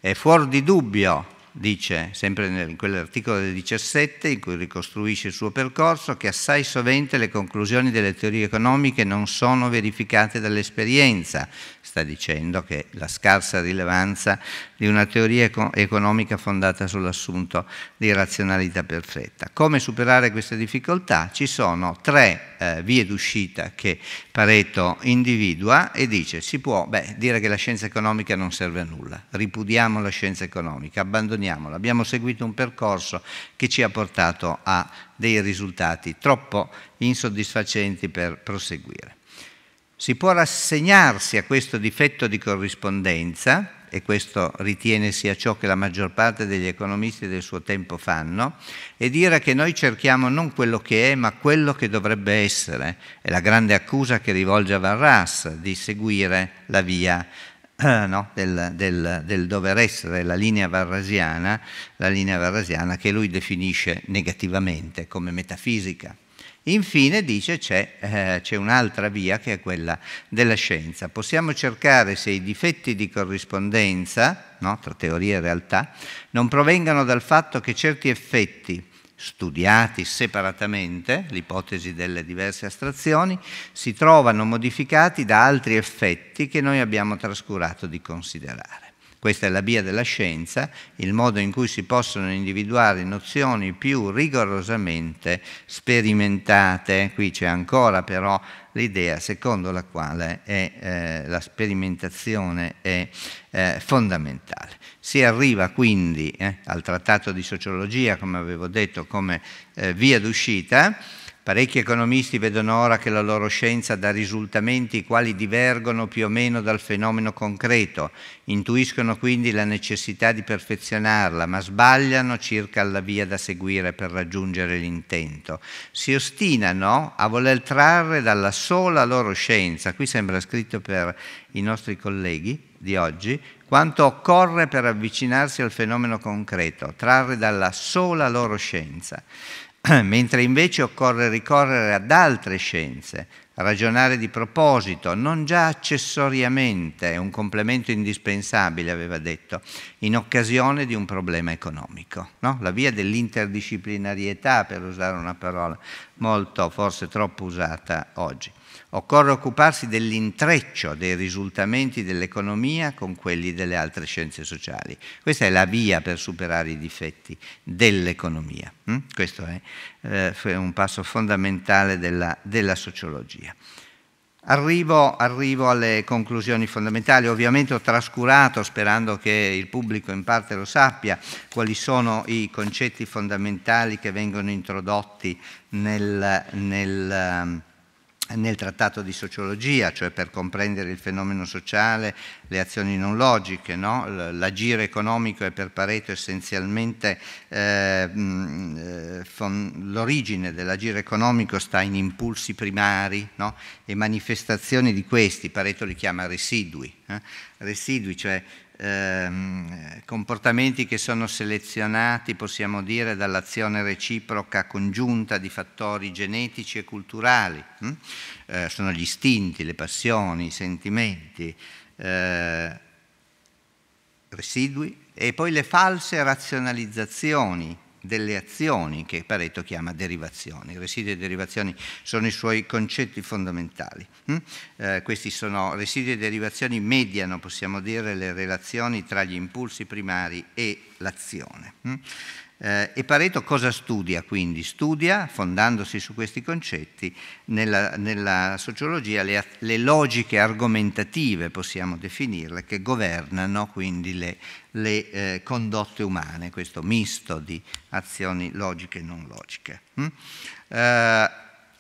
È fuori di dubbio dice, sempre in quell'articolo del 17 in cui ricostruisce il suo percorso, che assai sovente le conclusioni delle teorie economiche non sono verificate dall'esperienza, sta dicendo che la scarsa rilevanza di una teoria economica fondata sull'assunto di razionalità perfetta. Come superare queste difficoltà? Ci sono tre eh, vie d'uscita che Pareto individua e dice si può beh, dire che la scienza economica non serve a nulla, ripudiamo la scienza economica, abbandoniamola, abbiamo seguito un percorso che ci ha portato a dei risultati troppo insoddisfacenti per proseguire si può rassegnarsi a questo difetto di corrispondenza, e questo ritiene sia ciò che la maggior parte degli economisti del suo tempo fanno, e dire che noi cerchiamo non quello che è, ma quello che dovrebbe essere. È la grande accusa che rivolge a Varras di seguire la via eh, no, del, del, del, dover essere, la linea varrasiana, la linea varrasiana che lui definisce negativamente come metafisica. Infine, dice, c'è, eh, c'è, un'altra via che è quella della scienza. Possiamo cercare se i difetti di corrispondenza, no, tra teoria e realtà, non provengano dal fatto che certi effetti studiati separatamente, l'ipotesi delle diverse astrazioni, si trovano modificati da altri effetti che noi abbiamo trascurato di considerare. Questa è la via della scienza, il modo in cui si possono individuare nozioni più rigorosamente sperimentate. Qui c'è ancora però l'idea secondo la quale è, eh, la sperimentazione è eh, fondamentale. Si arriva quindi eh, al trattato di sociologia, come avevo detto, come eh, via d'uscita Parecchi economisti vedono ora che la loro scienza dà risultamenti i quali divergono più o meno dal fenomeno concreto, intuiscono quindi la necessità di perfezionarla, ma sbagliano circa la via da seguire per raggiungere l'intento. Si ostinano a voler trarre dalla sola loro scienza, qui sembra scritto per i nostri colleghi di oggi, quanto occorre per avvicinarsi al fenomeno concreto, trarre dalla sola loro scienza. mentre invece occorre ricorrere ad altre scienze, ragionare di proposito, non già accessoriamente, è un complemento indispensabile, aveva detto, in occasione di un problema economico. No? La via dell'interdisciplinarietà, per usare una parola molto, forse troppo usata oggi. Occorre occuparsi dell'intreccio dei risultamenti dell'economia con quelli delle altre scienze sociali. Questa è la via per superare i difetti dell'economia. Hm? Questo è eh, un passo fondamentale della, della sociologia. Arrivo, arrivo, alle conclusioni fondamentali, ovviamente ho trascurato, sperando che il pubblico in parte lo sappia, quali sono i concetti fondamentali che vengono introdotti nel, nel ehm, nel trattato di sociologia, cioè per comprendere il fenomeno sociale, le azioni non logiche, no? l'agire economico è per Pareto essenzialmente eh, eh l'origine dell'agire economico sta in impulsi primari no? e manifestazioni di questi, Pareto li chiama residui, eh? residui cioè Ehm, comportamenti che sono selezionati, possiamo dire, dall'azione reciproca congiunta di fattori genetici e culturali. Hm? Eh, sono gli istinti, le passioni, i sentimenti, eh, residui e poi le false razionalizzazioni delle azioni che Pareto chiama derivazioni. Residui e derivazioni sono i suoi concetti fondamentali. Mm? Eh, questi sono residui e derivazioni mediano, possiamo dire, le relazioni tra gli impulsi primari e l'azione. Mm? Eh, e Pareto cosa studia quindi? Studia, fondandosi su questi concetti, nella, nella sociologia le, le, logiche argomentative, possiamo definirle, che governano quindi le, le eh, condotte umane, questo misto di azioni logiche e non logiche. Mm? Eh,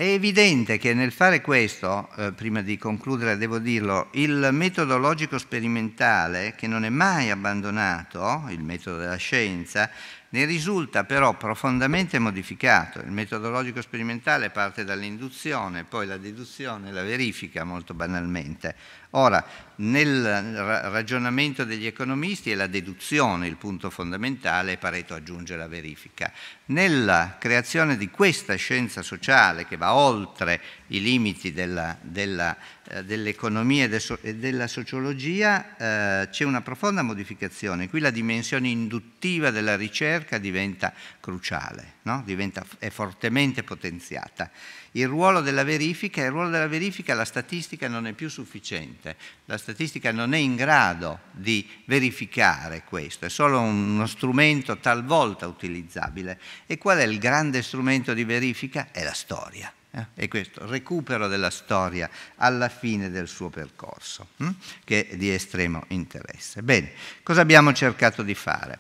è evidente che nel fare questo, eh, prima di concludere devo dirlo, il metodo logico sperimentale, che non è mai abbandonato, il metodo della scienza, ne risulta però profondamente modificato. Il metodologico sperimentale parte dall'induzione, poi la deduzione la verifica, molto banalmente. Ora, nel ragionamento degli economisti è la deduzione il punto fondamentale e Pareto aggiunge la verifica. Nella creazione di questa scienza sociale che va oltre i limiti eh, dell'economia dell e, della sociologia eh, c'è una profonda modificazione. Qui la dimensione induttiva della ricerca diventa cruciale, no? diventa, è fortemente potenziata il ruolo della verifica, il ruolo della verifica la statistica non è più sufficiente, la statistica non è in grado di verificare questo, è solo uno strumento talvolta utilizzabile. E qual è il grande strumento di verifica? È la storia. Eh? E questo recupero della storia alla fine del suo percorso, hm? che è di estremo interesse. Bene, cosa abbiamo cercato di fare?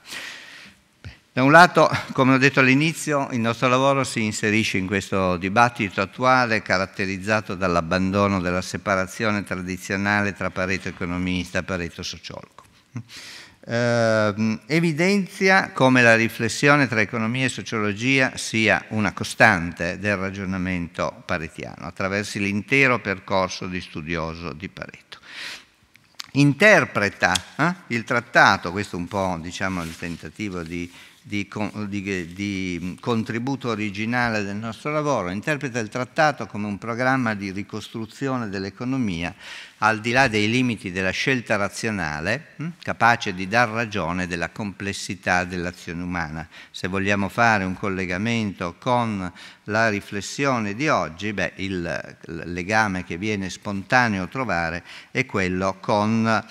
Da un lato, come ho detto all'inizio, il nostro lavoro si inserisce in questo dibattito attuale caratterizzato dall'abbandono della separazione tradizionale tra Pareto economista e Pareto sociologo. Eh, evidenzia come la riflessione tra economia e sociologia sia una costante del ragionamento paretiano attraverso l'intero percorso di studioso di Pareto interpreta eh, il trattato, questo è un po' diciamo, il tentativo di di, di, di, contributo originale del nostro lavoro, interpreta il trattato come un programma di ricostruzione dell'economia al di là dei limiti della scelta razionale, hm, capace di dar ragione della complessità dell'azione umana. Se vogliamo fare un collegamento con la riflessione di oggi, beh, il, il legame che viene spontaneo trovare è quello con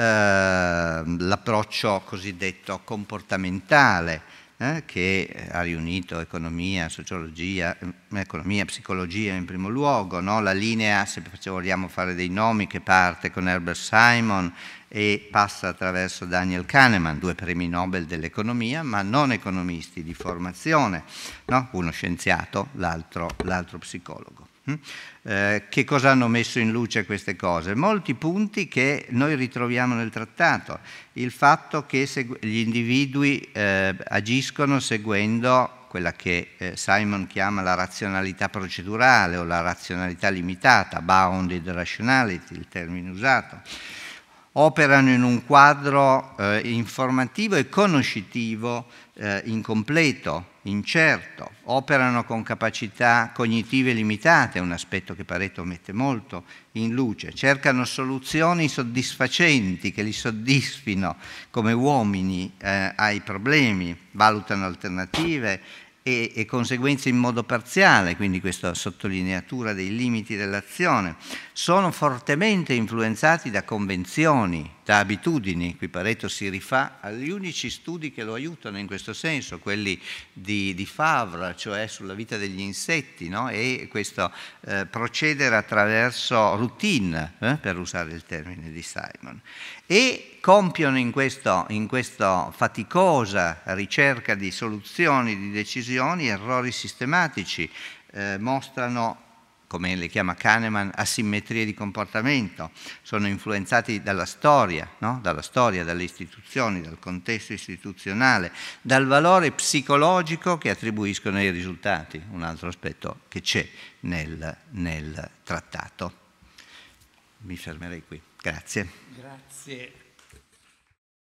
Ehm, l'approccio cosiddetto comportamentale eh, che ha riunito economia, sociologia, mm, economia, psicologia in primo luogo, no? la linea, se vogliamo fare dei nomi, che parte con Herbert Simon e passa attraverso Daniel Kahneman, due premi Nobel dell'economia, ma non economisti di formazione, no? uno scienziato, l'altro psicologo. Mm? Eh, che cosa hanno messo in luce queste cose? Molti punti che noi ritroviamo nel trattato, il fatto che gli individui eh, agiscono seguendo quella che eh, Simon chiama la razionalità procedurale o la razionalità limitata, bounded rationality, il termine usato, operano in un quadro informativo e conoscitivo incompleto, incerto, operano con capacità cognitive limitate, un aspetto che Pareto mette molto in luce, cercano soluzioni soddisfacenti che li soddisfino come uomini eh, ai problemi, valutano alternative e, e, conseguenze in modo parziale, quindi questa sottolineatura dei limiti dell'azione, sono fortemente influenzati da convenzioni da abitudini, qui Pareto si rifà agli unici studi che lo aiutano in questo senso, quelli di, di Favre, cioè sulla vita degli insetti, no? e questo eh, procedere attraverso routine, eh, per usare il termine di Simon. E compiono in questa faticosa ricerca di soluzioni, di decisioni, errori sistematici, eh, mostrano come le chiama Kahneman, asimmetrie di comportamento, sono influenzati dalla storia, no? dalla storia, dalle istituzioni, dal contesto istituzionale, dal valore psicologico che attribuiscono ai risultati, un altro aspetto che c'è nel, nel trattato. Mi fermerei qui. Grazie. Grazie